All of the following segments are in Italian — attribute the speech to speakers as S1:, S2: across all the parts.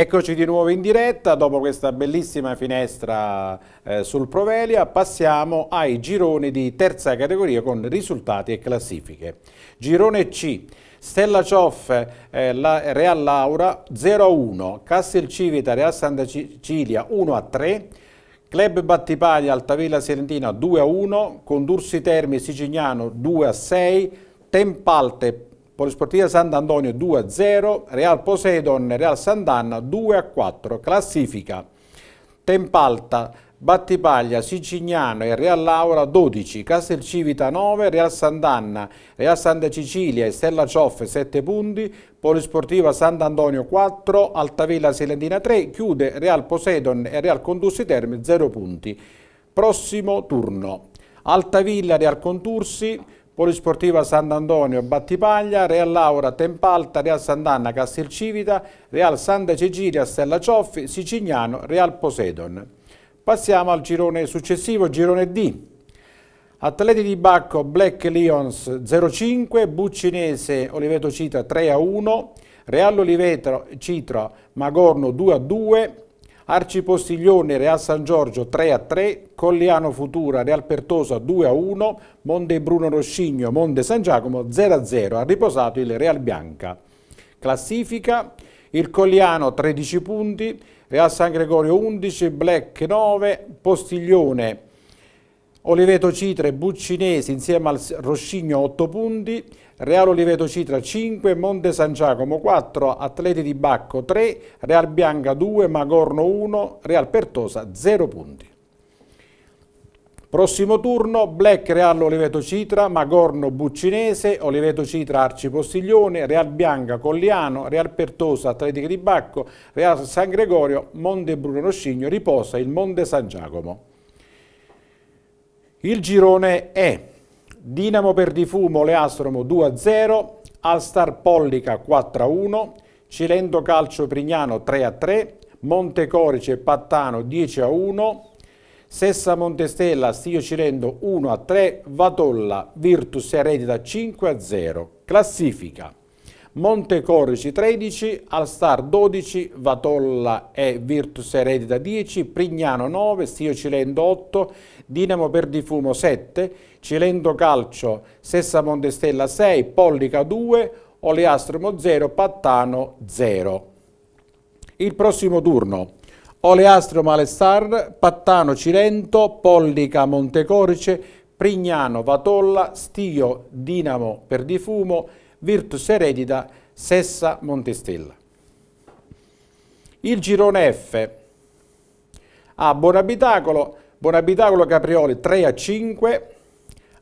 S1: Eccoci di nuovo in diretta, dopo questa bellissima finestra eh, sul Provelia passiamo ai gironi di terza categoria con risultati e classifiche. Girone C, Stella Cioff, eh, la Real Laura 0-1, Castel Civita, Real Santa Cecilia 1-3, Club Battipaglia, Altavilla Serentina 2-1, Condursi Termi Sicignano 2-6, Tempalte Polisportiva Sant'Antonio 2-0, Real Poseidon, Real Sant'Anna 2-4, classifica. Tempalta, Battipaglia, Sicignano e Real Laura 12, Castelcivita 9, Real Sant'Anna, Real Santa Cecilia e Stella Cioffe 7 punti, Polisportiva Sant'Antonio 4, Altavilla Silentina 3, chiude Real Poseidon e Real Condursi Terme 0 punti. Prossimo turno. Altavilla Real Contursi Polisportiva Sant'Antonio, Battipaglia, Real Laura, Tempalta, Real Sant'Anna, Castelcivita, Real Santa Cecilia, Stella Cioffi, Sicignano, Real Poseidon. Passiamo al girone successivo, girone D. Atleti di Bacco, Black Lions 0-5, Buccinese, Oliveto Citra 3-1, Real Oliveto Citra, Magorno 2-2, Arcipostiglione, Real San Giorgio 3 a 3, Colliano Futura, Real Pertosa 2 a 1, Monte Bruno Roscigno, Monte San Giacomo 0 a 0, ha riposato il Real Bianca. Classifica, il Colliano 13 punti, Real San Gregorio 11, Black 9, Postiglione Oliveto Citre, Buccinesi insieme al Roscigno 8 punti, Real Oliveto Citra 5, Monte San Giacomo 4, Atleti di Bacco 3, Real Bianca 2, Magorno 1, Real Pertosa 0 punti. Prossimo turno Black Real Oliveto Citra, Magorno Buccinese, Oliveto Citra Arci Postiglione, Real Bianca Colliano, Real Pertosa Atletica di Bacco, Real San Gregorio, Monte Bruno Roscigno, riposa il Monte San Giacomo. Il girone è Dinamo Perdifumo Leastromo 2-0, Alstar Pollica 4-1, Cilento Calcio Prignano 3-3, Montecorice Pattano 10-1, Sessa Montestella, Stio Cilento 1 a 3, Vatolla, Virtus Eredita 5 a 0. Classifica. Montecorici 13, Alstar 12, Vatolla e Virtus Eredita 10, Prignano 9, Stio Cilento 8, Dinamo Perdifumo 7, Cilento Calcio, Sessa Montestella 6, Pollica 2, Oleastromo 0, Pattano 0. Il prossimo turno. Oleastro Malestar, Pattano Cilento, Pollica Montecorice, Prignano Vatolla, Stio Dinamo Perdifumo, Virtus Eredita, Sessa Montestella. Il girone F a Bonabitacolo, Bonabitacolo Caprioli 3 a 5,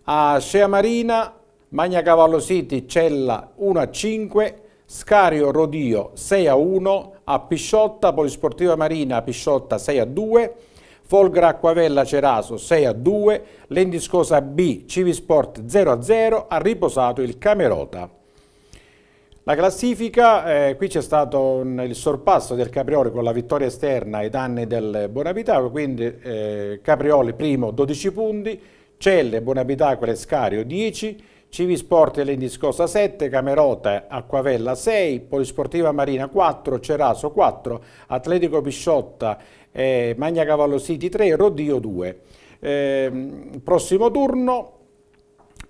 S1: a Scea Marina, Magna Cavallo City Cella 1 a 5, Scario Rodio 6 a 1, a Pisciotta Polisportiva Marina Pisciotta 6 a 2, Folgra Acquavella Ceraso 6 a 2, Lendiscosa B Civisport 0 a 0, ha riposato il Camerota. La classifica, eh, qui c'è stato un, il sorpasso del Caprioli con la vittoria esterna ai danni del Buonabitacolo, quindi eh, Caprioli primo 12 punti, Celle, Buonabitacolo e Scario 10, Civisport e Lendiscosa 7, Camerota, Acquavella 6, Polisportiva Marina 4, Ceraso 4, Atletico Pisciotta e Magna Cavallo City 3, Rodio 2. Ehm, prossimo turno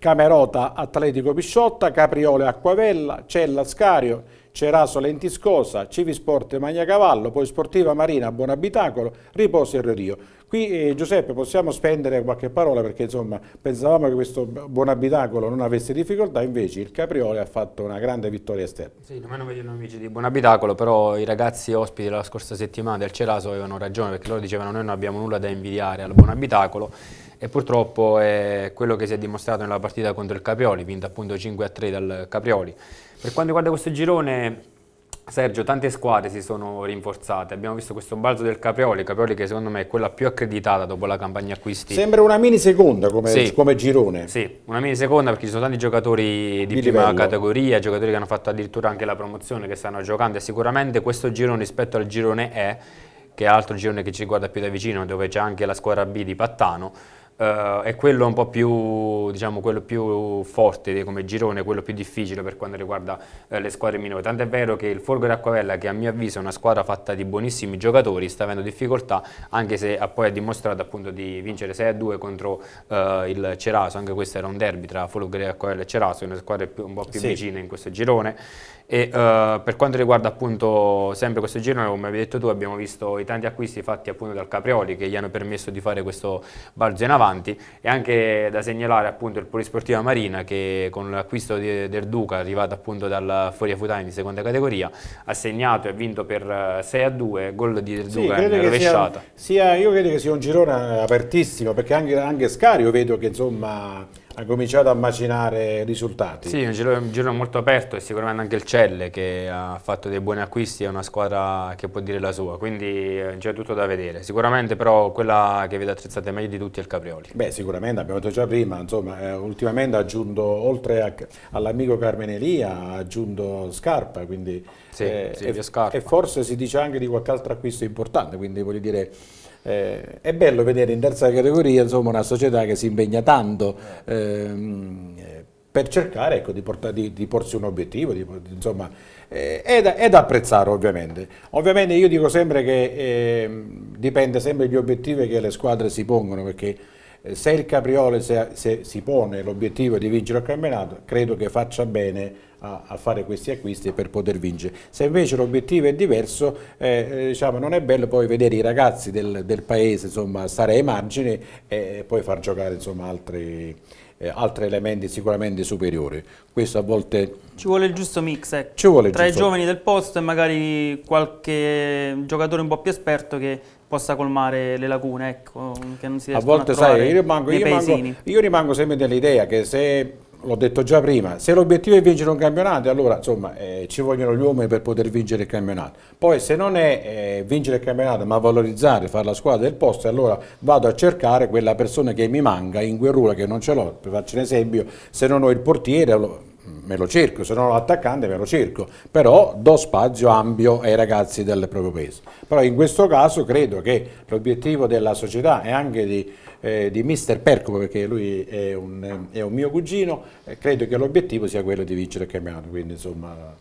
S1: Camerota Atletico Pisciotta, Capriole Acquavella, Cella Scario, Ceraso Lentiscosa, Civisport Magnacavallo, poi Sportiva Marina Buonabitacolo, Riposo e Rio. Qui eh, Giuseppe possiamo spendere qualche parola perché insomma pensavamo che questo Buonabitacolo non avesse difficoltà, invece il Capriole ha fatto una grande vittoria esterna.
S2: Sì, domani vogliono amici di Buonabitacolo, però i ragazzi ospiti della scorsa settimana del Ceraso avevano ragione perché loro dicevano noi non abbiamo nulla da invidiare al Buonabitacolo e purtroppo è quello che si è dimostrato nella partita contro il Caprioli, vinta appunto 5-3 dal Caprioli. Per quanto riguarda questo girone, Sergio, tante squadre si sono rinforzate, abbiamo visto questo balzo del Caprioli, Caprioli che secondo me è quella più accreditata dopo la campagna acquisti. Sembra
S1: una mini seconda come, sì. come girone.
S2: Sì, una mini seconda perché ci sono tanti giocatori di, di prima livello. categoria, giocatori che hanno fatto addirittura anche la promozione, che stanno giocando e sicuramente questo girone rispetto al girone E, che è altro girone che ci riguarda più da vicino, dove c'è anche la squadra B di Pattano, Uh, è quello un po' più, diciamo, quello più forte come girone, quello più difficile per quanto riguarda eh, le squadre minori. Tanto è vero che il Folgore Acquavella, che a mio avviso è una squadra fatta di buonissimi giocatori, sta avendo difficoltà, anche se ha poi ha dimostrato appunto di vincere 6-2 contro eh, il Ceraso, anche questo era un derby tra Folgore Acquavella e Ceraso, una squadra più, un po' più sì. vicina in questo girone. E uh, per quanto riguarda appunto sempre questo giro, come hai detto tu, abbiamo visto i tanti acquisti fatti appunto dal Caprioli che gli hanno permesso di fare questo balzo in avanti e anche da segnalare appunto il Polisportiva Marina che con l'acquisto del Duca arrivato appunto dal Foria Futani di seconda categoria ha segnato e ha vinto per 6 eh, a 2, gol di del Duca sì, rovesciata.
S1: Sia, sia, io credo che sia un girone apertissimo perché anche, anche Scario vedo che insomma ha cominciato a macinare risultati.
S2: Sì, un giro, un girone molto aperto e sicuramente anche il Celle che ha fatto dei buoni acquisti, è una squadra che può dire la sua, quindi eh, c'è tutto da vedere. Sicuramente però quella che vede attrezzate meglio di tutti è il Caprioli.
S1: Beh, sicuramente, abbiamo detto già prima, insomma, eh, ultimamente ha aggiunto, oltre all'amico Carmen Elia, ha aggiunto Scarpa, quindi... Sì, eh, sì, e, Scarpa. e forse si dice anche di qualche altro acquisto importante, quindi voglio dire eh, è bello vedere in terza categoria insomma, una società che si impegna tanto ehm, per cercare ecco, di, portare, di, di, porsi un obiettivo, di, insomma, eh, è, da, è, da, apprezzare ovviamente. Ovviamente io dico sempre che eh, dipende sempre dagli obiettivi che le squadre si pongono, perché eh, se il Capriole se, se si pone l'obiettivo di vincere il campionato, credo che faccia bene a, a, fare questi acquisti per poter vincere. Se invece l'obiettivo è diverso, eh, eh, diciamo, non è bello poi vedere i ragazzi del, del paese insomma, stare ai margini e poi far giocare insomma, altri, eh, altri elementi sicuramente superiori. Questo a volte...
S2: Ci vuole il giusto mix eh. il tra giusto. i giovani del posto e magari qualche giocatore un po' più esperto che possa colmare le lacune, ecco, che non si riescono a volte, a sai, io rimango, io rimango,
S1: io rimango sempre dell'idea che se l'ho detto già prima, se l'obiettivo è vincere un campionato, allora insomma, eh, ci vogliono gli uomini per poter vincere il campionato. Poi se non è eh, vincere il campionato, ma valorizzare, fare la squadra del posto, allora vado a cercare quella persona che mi manca in quel ruolo che non ce l'ho. Per farci un esempio, se non ho il portiere, allora me lo cerco, se non ho l'attaccante me lo cerco, però do spazio ampio ai ragazzi del proprio paese. Però in questo caso credo che l'obiettivo della società e anche di, eh, di mister Percopo, perché lui è un, è un mio cugino, eh, credo che l'obiettivo sia quello di vincere il campionato, quindi insomma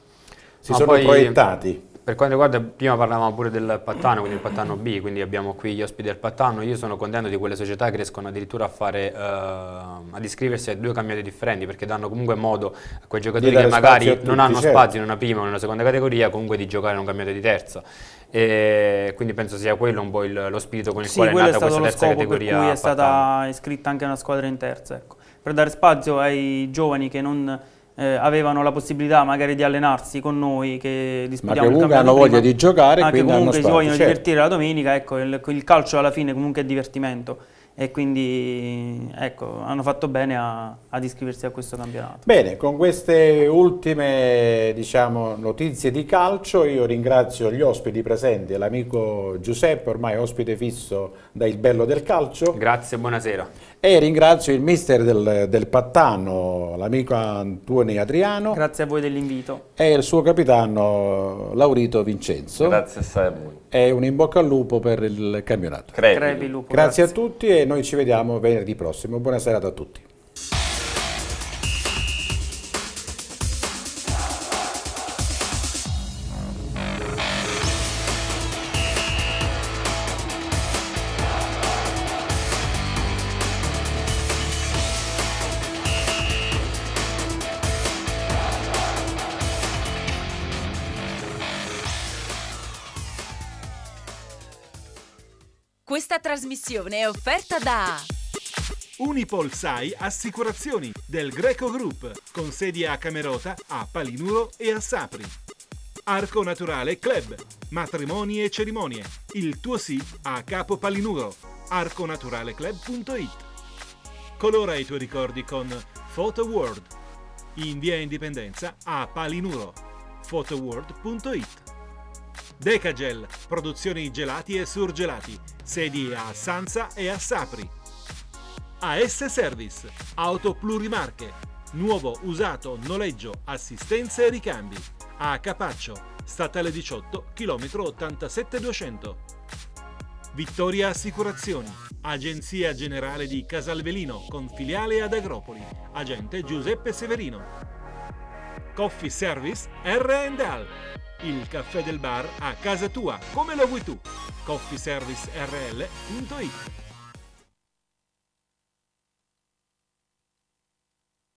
S1: si Ma sono poi... proiettati.
S2: Per quanto riguarda, prima parlavamo pure del Pattano, quindi il Pattano B, quindi abbiamo qui gli ospiti del Pattano, io sono contento di quelle società che riescono addirittura a fare, eh, ad iscriversi a due cambiati differenti, perché danno comunque modo a quei giocatori che magari tutti, non hanno certo. spazio in una prima o in una seconda categoria, comunque di giocare in un cambiato di terza. E quindi penso sia quello un po' il, lo spirito con il sì, quale è nata è questa terza categoria. Per cui è stata iscritta anche una squadra in terza, ecco. per dare spazio ai giovani che non eh, avevano la possibilità magari di allenarsi con noi che disputiamo ma che hanno voglia prima, di giocare ma ah, che comunque si vogliono certo. divertire la domenica ecco il, il, calcio alla fine comunque è divertimento e quindi ecco, hanno fatto bene a, ad iscriversi a questo campionato.
S1: Bene, con queste ultime diciamo, notizie di calcio io ringrazio gli ospiti presenti, l'amico Giuseppe ormai ospite
S2: fisso da Il Bello del Calcio. Grazie, buonasera.
S1: E ringrazio il mister del, del Pattano, l'amico Antonio Adriano.
S2: Grazie a voi dell'invito.
S1: E il suo capitano Laurito Vincenzo. Grazie a voi. E un in bocca al lupo per il campionato. Crepi. Crepi lupo, grazie, grazie a tutti e noi ci vediamo venerdì prossimo. Buona serata a tutti.
S2: trasmissione è offerta da
S3: Unipol Sai Assicurazioni del Greco Group, con sedi a Camerota, a Palinuro e a Sapri. Arco Naturale Club, matrimoni e cerimonie. Il tuo sì a Capo Palinuro, arconaturaleclub.it. Colora i tuoi ricordi con Photo World. In via Indipendenza a Palinuro, photoworld.it. Decagel, produzioni gelati e surgelati, sedi a Sanza e a Sapri. AS Service, auto plurimarche, nuovo, usato, noleggio, assistenza e ricambi. A Capaccio, statale 18, km 87200. Vittoria Assicurazioni, agenzia generale di Casalvelino con filiale ad Agropoli, agente Giuseppe Severino. Coffee Service R&L il caffè del bar a casa tua, come lo vuoi tu. coffeeservicerl.it